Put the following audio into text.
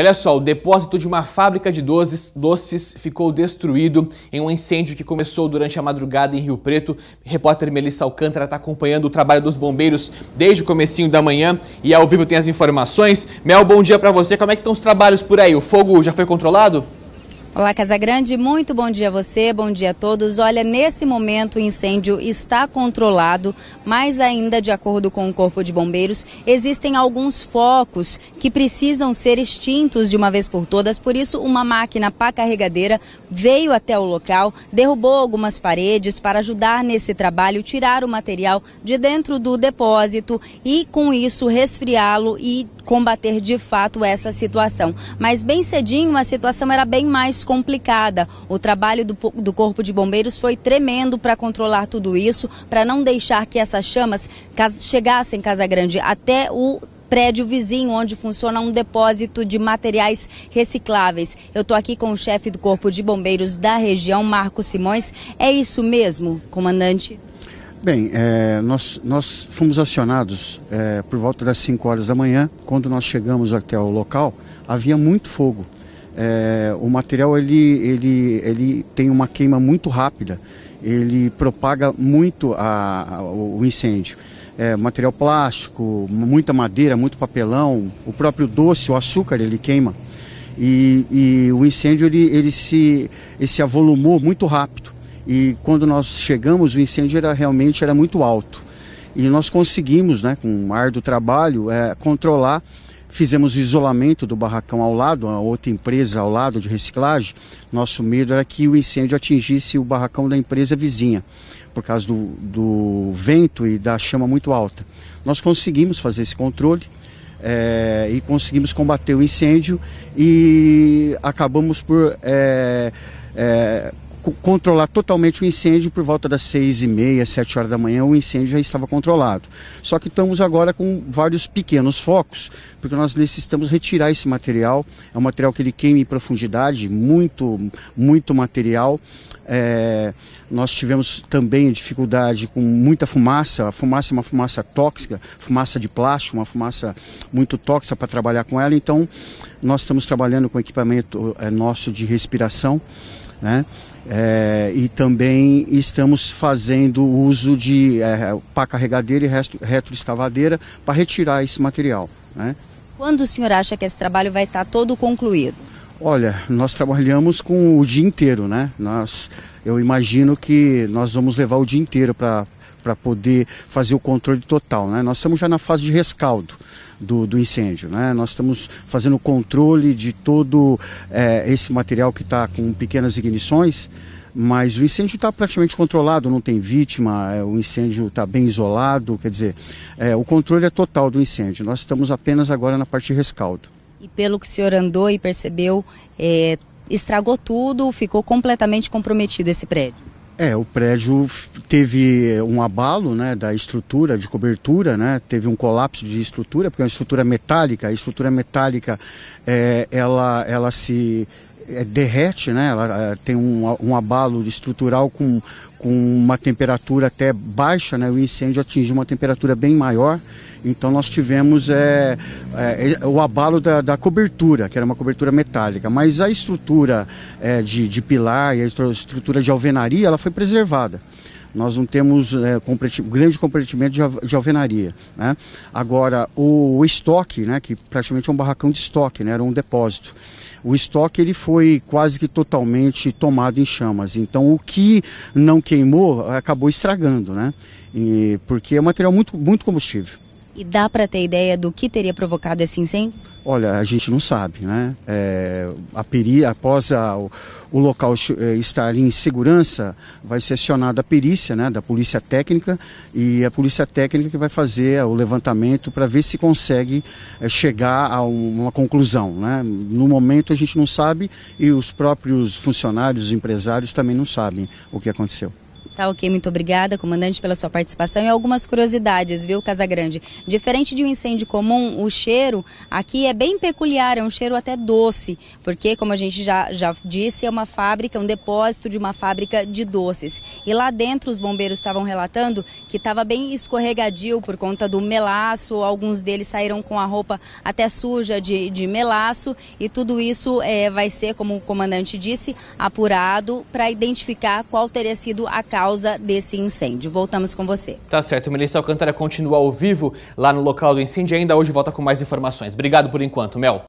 olha só, o depósito de uma fábrica de doces, doces ficou destruído em um incêndio que começou durante a madrugada em Rio Preto. repórter Melissa Alcântara está acompanhando o trabalho dos bombeiros desde o comecinho da manhã e ao vivo tem as informações. Mel, bom dia para você. Como é que estão os trabalhos por aí? O fogo já foi controlado? Olá, Grande, muito bom dia a você, bom dia a todos. Olha, nesse momento o incêndio está controlado, mas ainda, de acordo com o Corpo de Bombeiros, existem alguns focos que precisam ser extintos de uma vez por todas. Por isso, uma máquina para carregadeira veio até o local, derrubou algumas paredes para ajudar nesse trabalho, tirar o material de dentro do depósito e, com isso, resfriá-lo e combater de fato essa situação. Mas bem cedinho a situação era bem mais complicada. O trabalho do, do Corpo de Bombeiros foi tremendo para controlar tudo isso, para não deixar que essas chamas chegassem em Casa Grande até o prédio vizinho onde funciona um depósito de materiais recicláveis. Eu estou aqui com o chefe do Corpo de Bombeiros da região, Marcos Simões. É isso mesmo, comandante? Bem, é, nós, nós fomos acionados é, por volta das 5 horas da manhã. Quando nós chegamos até o local, havia muito fogo é, o material ele, ele, ele tem uma queima muito rápida, ele propaga muito a, a, o incêndio. É, material plástico, muita madeira, muito papelão, o próprio doce, o açúcar, ele queima. E, e o incêndio ele, ele, se, ele se avolumou muito rápido. E quando nós chegamos, o incêndio era, realmente era muito alto. E nós conseguimos, né, com um ar do trabalho, é, controlar Fizemos o isolamento do barracão ao lado, a outra empresa ao lado de reciclagem. Nosso medo era que o incêndio atingisse o barracão da empresa vizinha, por causa do, do vento e da chama muito alta. Nós conseguimos fazer esse controle. É, e conseguimos combater o incêndio e acabamos por é, é, controlar totalmente o incêndio por volta das seis e meia, sete horas da manhã, o incêndio já estava controlado. Só que estamos agora com vários pequenos focos, porque nós necessitamos retirar esse material. É um material que ele queima em profundidade, muito, muito material. É, nós tivemos também dificuldade com muita fumaça. A fumaça é uma fumaça tóxica, fumaça de plástico, uma fumaça muito tóxica para trabalhar com ela. Então, nós estamos trabalhando com equipamento é, nosso de respiração, né? É, e também estamos fazendo uso de é, pá carregadeira e resto, retroescavadeira para retirar esse material. Né? Quando o senhor acha que esse trabalho vai estar todo concluído? Olha, nós trabalhamos com o dia inteiro, né? Nós, eu imagino que nós vamos levar o dia inteiro para poder fazer o controle total, né? Nós estamos já na fase de rescaldo do, do incêndio. Né? Nós estamos fazendo o controle de todo é, esse material que está com pequenas ignições mas o incêndio está praticamente controlado, não tem vítima, é, o incêndio está bem isolado, quer dizer, é, o controle é total do incêndio. Nós estamos apenas agora na parte de rescaldo. E pelo que o senhor andou e percebeu, é, estragou tudo, ficou completamente comprometido esse prédio? É, o prédio teve um abalo né, da estrutura de cobertura, né, teve um colapso de estrutura, porque é uma estrutura metálica, a estrutura metálica é, ela, ela se é, derrete, né? Ela é, tem um, um abalo estrutural com, com uma temperatura até baixa, né? O incêndio atingiu uma temperatura bem maior. Então nós tivemos é, é, é, o abalo da, da, cobertura, que era uma cobertura metálica, mas a estrutura é, de, de pilar e a estrutura de alvenaria ela foi preservada nós não temos é, grande compartimento de, de, alvenaria. Né? Agora, o, o, estoque, né, que praticamente é um barracão de estoque, né, era um depósito. O estoque ele foi quase que totalmente tomado em chamas. Então, o que não queimou acabou estragando, né? E, porque é um material muito, muito combustível. E dá para ter ideia do que teria provocado esse incêndio? Olha, a gente não sabe, né? É, a peria, após a, o, o, local é, estar em segurança, vai ser acionada a perícia, né, da polícia técnica e a polícia técnica que vai fazer o levantamento para ver se consegue é, chegar a um, uma conclusão, né? No momento a gente não sabe e os próprios funcionários, os empresários também não sabem o que aconteceu. Tá ok, muito obrigada, comandante, pela sua participação. E algumas curiosidades, viu, Casagrande? Diferente de um incêndio comum, o cheiro aqui é bem peculiar, é um cheiro até doce, porque, como a gente já, já disse, é uma fábrica, um depósito de uma fábrica de doces. E lá dentro os bombeiros estavam relatando que estava bem escorregadio por conta do melaço, alguns deles saíram com a roupa até suja de, de melaço, e tudo isso é, vai ser, como o comandante disse, apurado para identificar qual teria sido a causa causa desse incêndio. Voltamos com você. Tá certo. o Melissa Alcântara continua ao vivo lá no local do incêndio e ainda hoje volta com mais informações. Obrigado por enquanto, Mel.